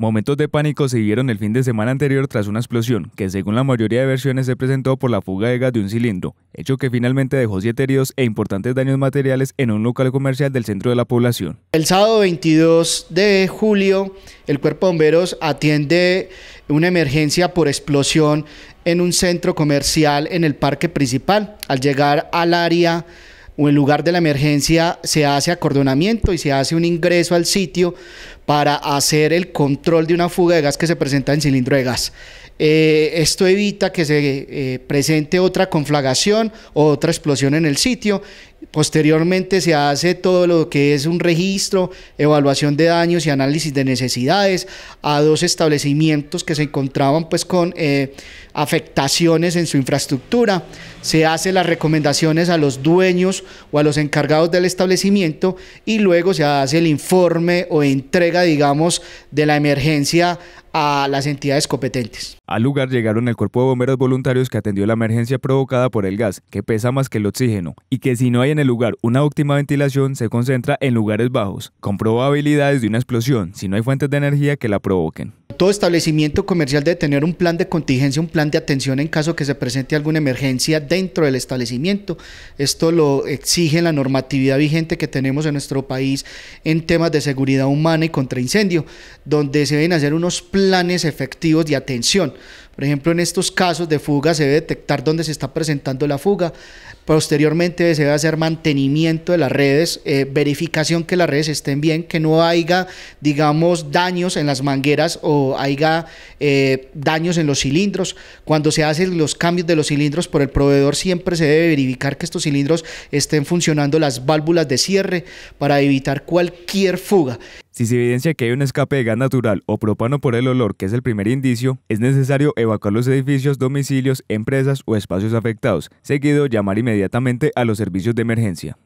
Momentos de pánico se vivieron el fin de semana anterior tras una explosión, que según la mayoría de versiones se presentó por la fuga de gas de un cilindro, hecho que finalmente dejó siete heridos e importantes daños materiales en un local comercial del centro de la población. El sábado 22 de julio, el Cuerpo de Bomberos atiende una emergencia por explosión en un centro comercial en el parque principal. Al llegar al área o en lugar de la emergencia se hace acordonamiento y se hace un ingreso al sitio para hacer el control de una fuga de gas que se presenta en cilindro de gas. Eh, esto evita que se eh, presente otra conflagración o otra explosión en el sitio Posteriormente se hace todo lo que es un registro, evaluación de daños y análisis de necesidades a dos establecimientos que se encontraban pues con eh, afectaciones en su infraestructura. Se hace las recomendaciones a los dueños o a los encargados del establecimiento y luego se hace el informe o entrega, digamos, de la emergencia a las entidades competentes. Al lugar llegaron el cuerpo de bomberos voluntarios que atendió la emergencia provocada por el gas, que pesa más que el oxígeno, y que si no hay en el lugar una óptima ventilación se concentra en lugares bajos, con probabilidades de una explosión si no hay fuentes de energía que la provoquen. Todo establecimiento comercial debe tener un plan de contingencia, un plan de atención en caso que se presente alguna emergencia dentro del establecimiento. Esto lo exige la normatividad vigente que tenemos en nuestro país en temas de seguridad humana y contra incendio, donde se deben hacer unos planes efectivos de atención. Por ejemplo, en estos casos de fuga se debe detectar dónde se está presentando la fuga. Posteriormente se debe hacer mantenimiento de las redes, eh, verificación que las redes estén bien, que no haya, digamos, daños en las mangueras o haya eh, daños en los cilindros. Cuando se hacen los cambios de los cilindros por el proveedor, siempre se debe verificar que estos cilindros estén funcionando las válvulas de cierre para evitar cualquier fuga. Si se evidencia que hay un escape de gas natural o propano por el olor, que es el primer indicio, es necesario evacuar los edificios, domicilios, empresas o espacios afectados. Seguido, llamar inmediatamente a los servicios de emergencia.